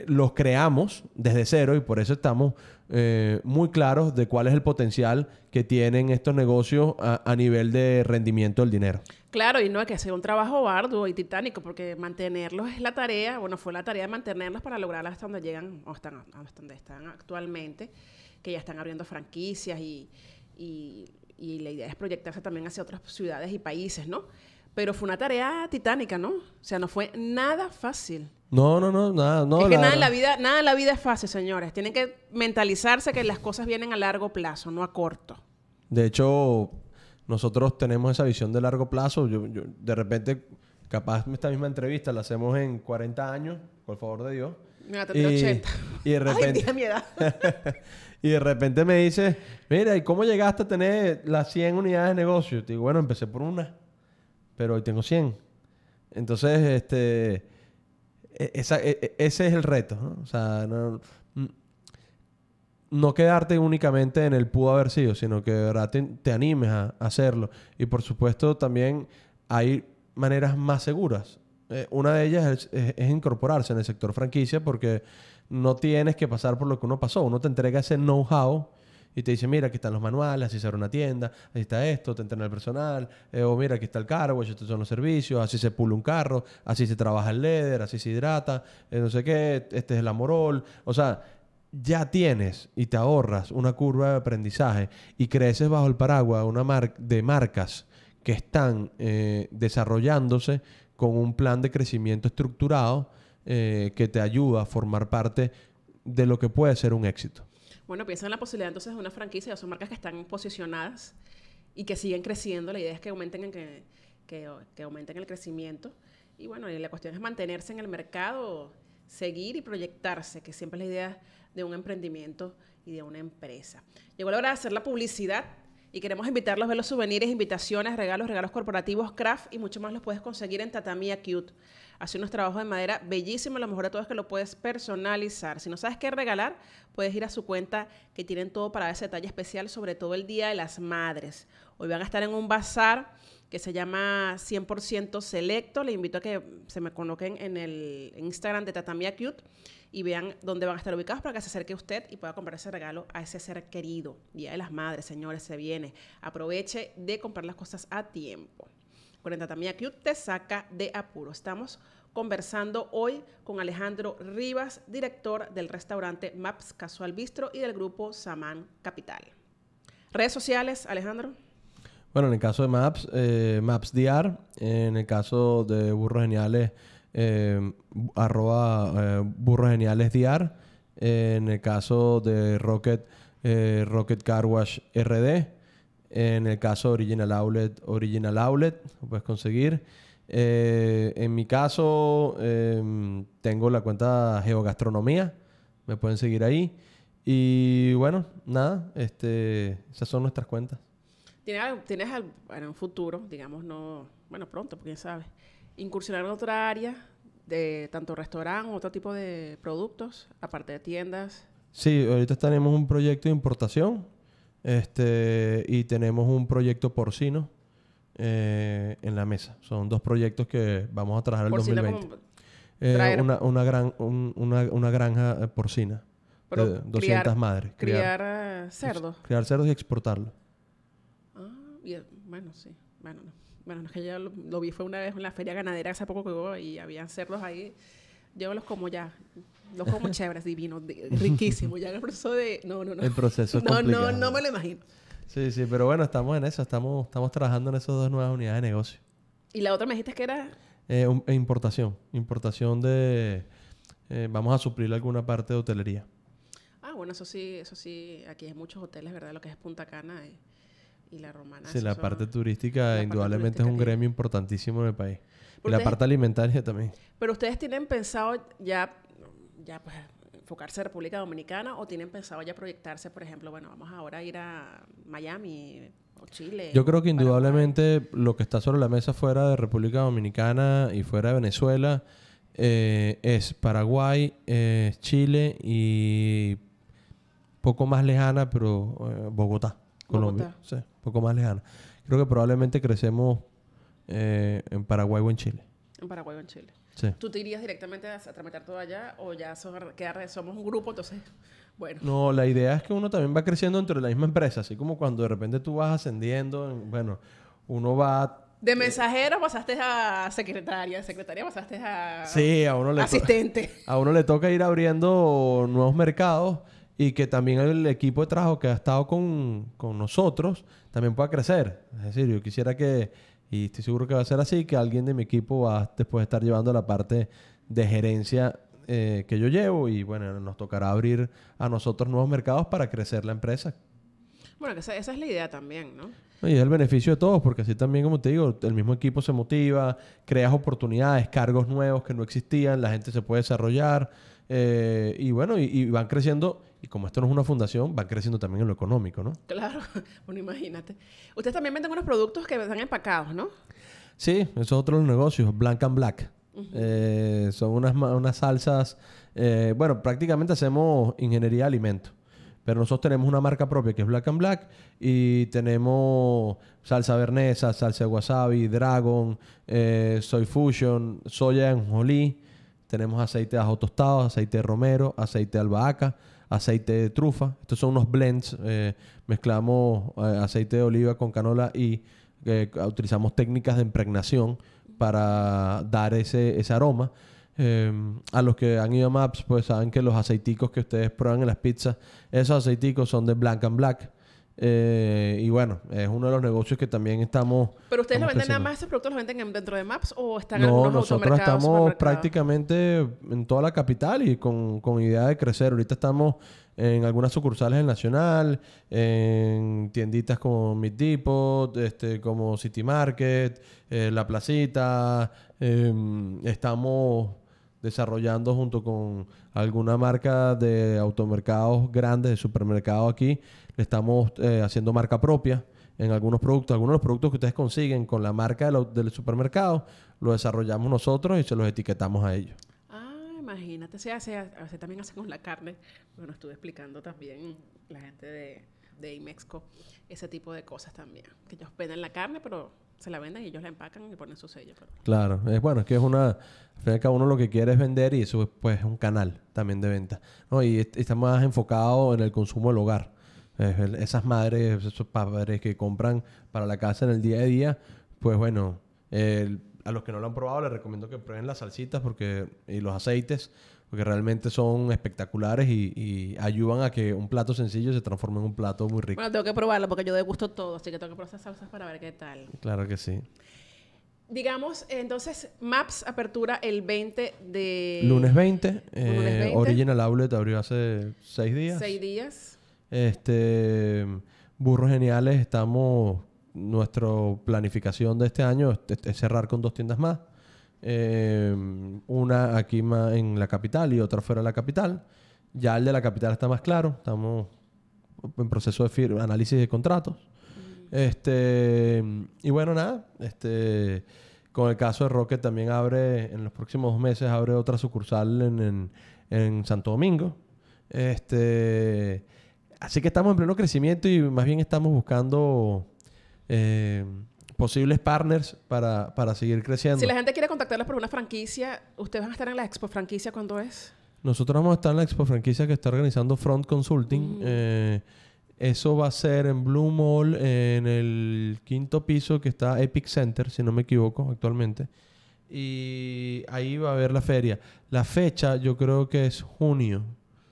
los creamos desde cero y por eso estamos eh, muy claros de cuál es el potencial que tienen estos negocios a, nivel de rendimiento del dinero. Claro, y no hay que hacer un trabajo arduo y titánico, porque mantenerlos es la tarea, bueno, fue la tarea de mantenerlos para lograr hasta donde llegan, o están, hasta donde están actualmente, que ya están abriendo franquicias y, y, y la idea es proyectarse también hacia otras ciudades y países, ¿no? Pero fue una tarea titánica, ¿no? O sea, no fue nada fácil. No, no, no, nada, no. nada en la vida, nada la vida es fácil, señores. Tienen que mentalizarse que las cosas vienen a largo plazo, no a corto. De hecho, nosotros tenemos esa visión de largo plazo. de repente, capaz esta misma entrevista la hacemos en 40 años, por favor de Dios. Mira, te y, 80. Y de repente. edad. y de repente me dice, mira, ¿y cómo llegaste a tener las 100 unidades de negocio? Y digo, bueno, empecé por una, pero hoy tengo 100. Entonces, este e-, esa, e-, e-, ese es el reto, ¿no? sea, no, quedarte únicamente en el pudo haber sido, sino que de verdad te, animes a, hacerlo. Y por supuesto también hay maneras más seguras. Eh, una de ellas es, incorporarse en el sector franquicia porque no tienes que pasar por lo que uno pasó. Uno te entrega ese know-how y te dice, mira, aquí están los manuales, así se abre una tienda, ahí está esto, te entrena el personal, eh, o mira, aquí está el cargo, estos son los servicios, así se pula un carro, así se trabaja el leather, así se hidrata, eh, no sé qué, este es el amorol. O sea, ya tienes y te ahorras una curva de aprendizaje y creces bajo el paraguas una de marcas que están eh, desarrollándose con un plan de crecimiento estructurado que te ayuda a formar parte de lo que puede ser un éxito. Bueno, piensa en la posibilidad entonces de una franquicia, son marcas que están posicionadas y que siguen creciendo. La idea es que aumenten, que, aumenten el crecimiento. Y bueno, la cuestión es mantenerse en el mercado, seguir y proyectarse, que siempre es la idea de un emprendimiento y de una empresa. Llegó la hora de hacer la publicidad y queremos invitarlos a ver los souvenirs, invitaciones, regalos, regalos corporativos, craft y mucho más los puedes conseguir en Tatamia Cute hace unos trabajos de madera bellísimos. Lo mejor a todo es que lo puedes personalizar. Si no sabes qué regalar, puedes ir a su cuenta que tienen todo para ese detalle especial, sobre todo el Día de las Madres. Hoy van a estar en un bazar que se llama 100% Selecto. Les invito a que se me coloquen en el Instagram de Tatamia Cute y vean dónde van a estar ubicados para que se acerque usted y pueda comprar ese regalo a ese ser querido. Día de las Madres, señores, se viene. Aproveche de comprar las cosas a tiempo. 40 a que te saca de apuro. Estamos conversando hoy con Alejandro Rivas, director del restaurante Maps Casual Bistro y del grupo Samán Capital. Redes sociales, Alejandro. Bueno, en el caso de Maps, eh, Maps DR, en el caso de Burros Geniales, eh, eh Burros Geniales DR, en el caso de Rocket, eh, Rocket Car Wash RD, en el caso Original Outlet, Original Outlet, lo puedes conseguir. Eh, en mi caso, em, tengo la cuenta Geogastronomía. Me pueden seguir ahí. Y bueno, nada, este, esas son nuestras cuentas. ¿Tienes, tienes en un futuro, digamos, no, bueno, pronto, porque pues, ya sabes, incursionar en otra área de tanto restaurante, otro tipo de productos, aparte de tiendas? Sí, ahorita tenemos un proyecto de importación este, y tenemos un proyecto porcino eh, en la mesa. Son dos proyectos que vamos a trabajar el 2020. Eh, una, granja eh, porcina. de 200 madres. Criar, cerdos. Criar cerdos y exportarlo. Ah, bueno, sí. Bueno, no. es que yo lo, vi fue una vez en la feria ganadera hace poco que hubo y había cerdos ahí. Yo los como ya. Los como chéveres, divinos, riquísimo. Ya el proceso de... No, no, no. El proceso es No, complicado. no, no me lo imagino. Sí, sí, pero bueno, estamos en eso. Estamos, estamos trabajando en esas dos nuevas unidades de negocio. ¿Y la otra me dijiste que era...? Eh, eh, importación. Importación de... Eh, vamos a suplir alguna parte de hotelería. Ah, bueno, eso sí, eso sí. Aquí hay muchos hoteles, ¿verdad? Lo que es Punta Cana y, la Romana. Sí, la parte turística indudablemente es un gremio importantísimo en el país. Y la parte alimentaria también. Pero ustedes tienen pensado ya ya pues enfocarse en República Dominicana o tienen pensado ya proyectarse, por ejemplo, bueno, vamos ahora a ir a Miami o Chile? Yo creo que indudablemente lo que está sobre la mesa fuera de República Dominicana y fuera de Venezuela eh, es Paraguay, eh, Chile y poco más lejana, pero eh, Bogotá, Colombia. Sí, poco más lejana. Creo que probablemente crecemos en Paraguay o en Chile. En Paraguay o en Chile. ¿Tú te irías directamente a, tramitar todo allá o ya somos un grupo? Entonces, bueno. No, la idea es que uno también va creciendo dentro de la misma empresa, así como cuando de repente tú vas ascendiendo, bueno, uno va de mensajero pasaste a secretaria, de secretaria pasaste a sí, a uno le asistente. A uno le toca ir abriendo nuevos mercados y que también el equipo de trabajo que ha estado con, con nosotros también pueda crecer. Es decir, yo quisiera que, y estoy seguro que va a ser así, que alguien de mi equipo va después a estar llevando la parte de gerencia eh, que yo llevo y bueno, nos tocará abrir a nosotros nuevos mercados para crecer la empresa. Bueno, esa, es la idea también, ¿no? Y es el beneficio de todos, porque así también, como te digo, el mismo equipo se motiva, creas oportunidades, cargos nuevos que no existían, la gente se puede desarrollar eh, y bueno, y van creciendo y como esto no es una fundación, va creciendo también en lo económico, ¿no? Claro, bueno, imagínate. Ustedes también venden unos productos que están empacados, ¿no? Sí, eso es otro los negocios, Black and Black. Eh, son unas, salsas, eh, bueno, prácticamente hacemos ingeniería de alimentos. Pero nosotros tenemos una marca propia que es Black and Black y tenemos salsa vernesa, salsa de wasabi, dragon, eh, soy fusion, soya en jolí. Tenemos aceite de ajo tostado, aceite de romero, aceite de albahaca aceite de trufa. Estos son unos blends. Eh, mezclamos eh, aceite de oliva con canola y eh, utilizamos técnicas de impregnación para dar ese, aroma. Em, a los que han ido a Maps, pues saben que los aceiticos que ustedes prueban en las pizzas, esos aceiticos son de Black and Black. Eh, y bueno, es uno de los negocios que también estamos. Pero ustedes lo venden nada más esos productos, los venden dentro de Maps o están no, en algunos nosotros estamos prácticamente en toda la capital y con, con idea de crecer. Ahorita estamos en algunas sucursales en Nacional, en tienditas como Mid Depot, este, como City Market, eh, La Placita. Em, estamos desarrollando junto con alguna marca de automercados grandes, de supermercados aquí. Le estamos eh, haciendo marca propia en algunos productos. Algunos de los productos que ustedes consiguen con la marca del supermercado, lo desarrollamos nosotros y se los etiquetamos a ellos. Ah, imagínate, se hace, también hacemos con la carne. Bueno, estuve explicando también la gente de de Imexco, ese tipo de cosas también. Que ellos venden la carne, pero se la venden y ellos la empacan y ponen su sello. Claro, es bueno, es que es una. Al uno lo que quiere es vender y eso pues, es un canal también de venta. Y, está más enfocado en el consumo del hogar. esas madres, esos padres que compran para la casa en el día a día, pues bueno, a los que no lo han probado les recomiendo que prueben las salsitas porque, y los aceites, porque realmente son espectaculares y, ayudan a que un plato sencillo se transforme en un plato muy rico. Bueno, tengo que probarlo porque yo gusto todo, así que tengo que probar esas salsas para ver qué tal. Claro que sí. Digamos, entonces, Maps apertura el 20 de... Lunes 20. Eh, lunes 20. Original Outlet abrió hace seis días. Seis días. Este... Burros Geniales, estamos... Nuestra planificación de este año es cerrar con dos tiendas más. Em, una aquí en la capital y otra fuera de la capital. Ya el de la capital está más claro, estamos en proceso de análisis de contratos. Este, y bueno, nada, este, con el caso de Roque también abre, en los próximos dos meses abre otra sucursal en, Santo Domingo. Este, así que estamos en pleno crecimiento y más bien estamos buscando eh, posibles partners para, para seguir creciendo. Si la gente quiere contactarlos por una franquicia, ¿ustedes van a estar en la expo franquicia cuando es? Nosotros vamos a estar en la expo franquicia que está organizando Front Consulting. Mm. Eh, eso va a ser en Blue Mall, en el quinto piso que está Epic Center, si no me equivoco, actualmente. Y ahí va a haber la feria. La fecha yo creo que es junio.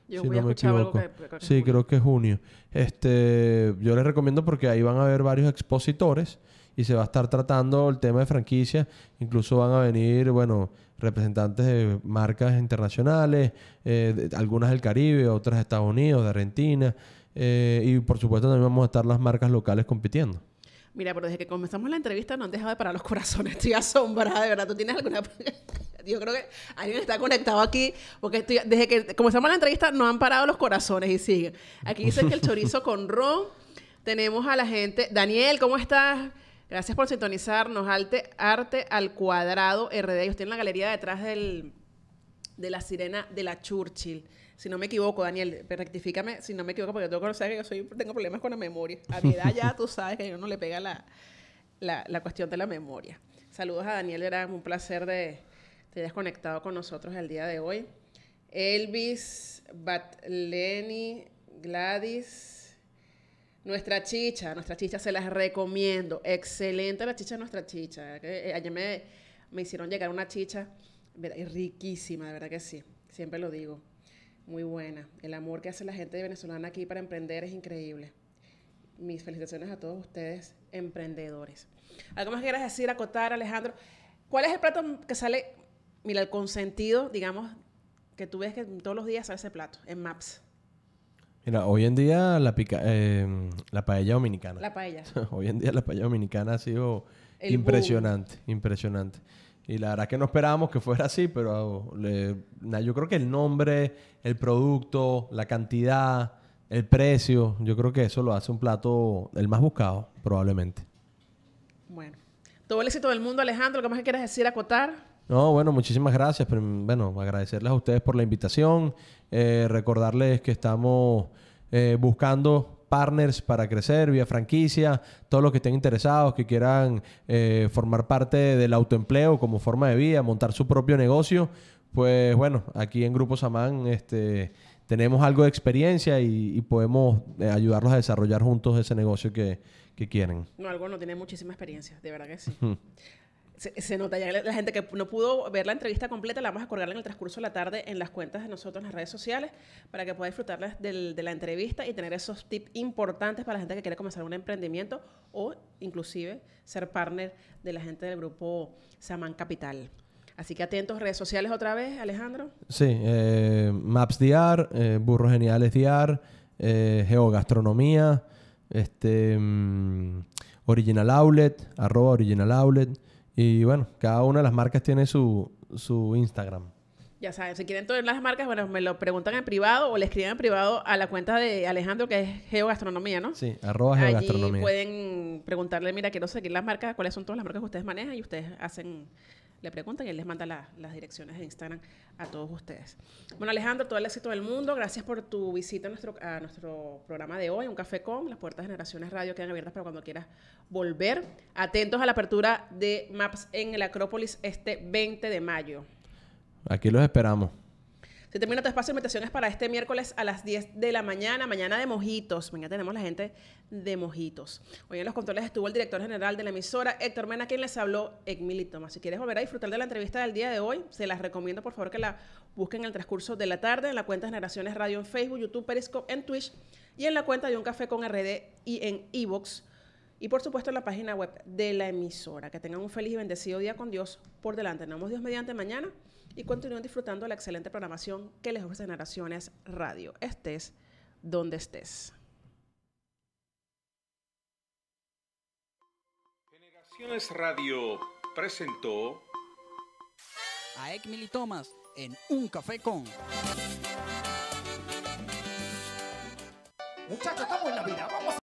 si no me equivoco. sí, creo que es junio. Este, yo les recomiendo porque ahí van a haber varios expositores se va a estar tratando el tema de franquicia. Incluso van a venir, bueno, representantes de marcas internacionales, eh, algunas del Caribe, otras de Estados Unidos, de Argentina. Eh, y por supuesto también vamos a estar las marcas locales compitiendo. Mira, pero desde que comenzamos la entrevista no han dejado de parar los corazones. Estoy asombrada, de verdad. ¿Tú tienes alguna...? Yo creo que alguien está conectado aquí, porque desde que comenzamos la entrevista no han parado los corazones y siguen. Aquí dice que el chorizo con ron. Tenemos a la gente... Daniel, ¿cómo estás? Gracias por sintonizarnos. Arte, arte al cuadrado RD. Usted en la galería detrás de la sirena de la Churchill. Si no me equivoco, Daniel, rectifícame si no me equivoco, porque tengo que que yo tengo problemas con la memoria. A mi edad ya tú sabes que a uno le pega la, cuestión de la memoria. Saludos a Daniel, era un placer de, te hayas conectado con nosotros el día de hoy. Elvis, Batleni, Gladys, nuestra chicha, nuestra chicha se las recomiendo. Excelente la chicha nuestra chicha. ¿eh? Eh, ayer me, me, hicieron llegar una chicha riquísima, de verdad que sí. Siempre lo digo. Muy buena. El amor que hace la gente venezolana aquí para emprender es increíble. Mis felicitaciones a todos ustedes, emprendedores. ¿Algo más quieras decir, acotar, Alejandro? ¿Cuál es el plato que sale, mira, el consentido, digamos, que tú ves que todos los días sale ese plato en Maps? Mira, hoy en día la, eh, la paella dominicana. La paella. hoy en día la paella dominicana ha sido impresionante, impresionante. Y la verdad que no esperábamos que fuera así, pero yo creo que el nombre, el producto, la cantidad, el precio, yo creo que eso lo hace un plato el más buscado, probablemente. Bueno, todo el éxito del mundo, Alejandro. ¿Qué más quieres decir, acotar? No, bueno, muchísimas gracias. Mm, bueno, agradecerles a ustedes por la invitación. Eh, recordarles que estamos eh, buscando partners para crecer vía franquicia, todos los que estén interesados, que quieran eh, formar parte del autoempleo como forma de vida, montar su propio negocio, pues bueno, aquí en Grupo Samán este, tenemos algo de experiencia y, podemos ayudarlos a desarrollar juntos ese negocio que, quieren. No, algo tiene muchísima experiencia, de verdad que sí. Se, nota ya la gente que no pudo ver la entrevista completa, la vamos a colgar en el transcurso de la tarde en las cuentas de nosotros en las redes sociales para que pueda disfrutar de la entrevista y tener esos tips importantes para la gente que quiere comenzar un emprendimiento o inclusive ser partner de la gente del grupo Saman Capital. Así que atentos, redes sociales otra vez, Alejandro. Sí, eh, Maps DR, eh, Burros Geniales DR, eh, Geogastronomía, este, mm, Original Outlet, arroba Original Outlet. Y bueno, cada una de las marcas tiene su, su Instagram. Ya saben, si quieren todas las marcas, bueno, me lo preguntan en privado o le escriben en privado a la cuenta de Alejandro, que es Geogastronomía, ¿no? Sí, arroba Geogastronomía. pueden preguntarle, mira, quiero seguir las marcas, cuáles son todas las marcas que ustedes manejan y ustedes hacen le preguntan y él les manda las direcciones de Instagram a todos ustedes. Bueno, Alejandro, todo el éxito del mundo. Gracias por tu visita a nuestro, a nuestro programa de hoy, Un Café con. Las puertas de Generaciones Radio quedan abiertas para cuando quieras volver. Atentos a la apertura de Maps en el Acrópolis este 20 de mayo. Aquí los esperamos. Se termina tu espacio de invitaciones para este miércoles a las 10 de la mañana, mañana de mojitos. Mañana tenemos la gente de mojitos. Hoy en los controles estuvo el director general de la emisora, Héctor Mena, quien les habló, en Thomas. Si quieres volver a disfrutar de la entrevista del día de hoy, se las recomiendo, por favor, que la busquen en el transcurso de la tarde en la cuenta de Generaciones Radio en Facebook, YouTube, Periscope, en Twitch y en la cuenta de Un Café con RD y en Evox. Y por supuesto en la página web de la emisora. Que tengan un feliz y bendecido día con Dios por delante. Nos vemos Dios mediante mañana y continúen disfrutando la excelente programación que les ofrece Generaciones Radio. Estés donde estés. Generaciones Radio presentó a Ekmil y Thomas en Un Café con. Muchachos, estamos en la vida. Vamos a...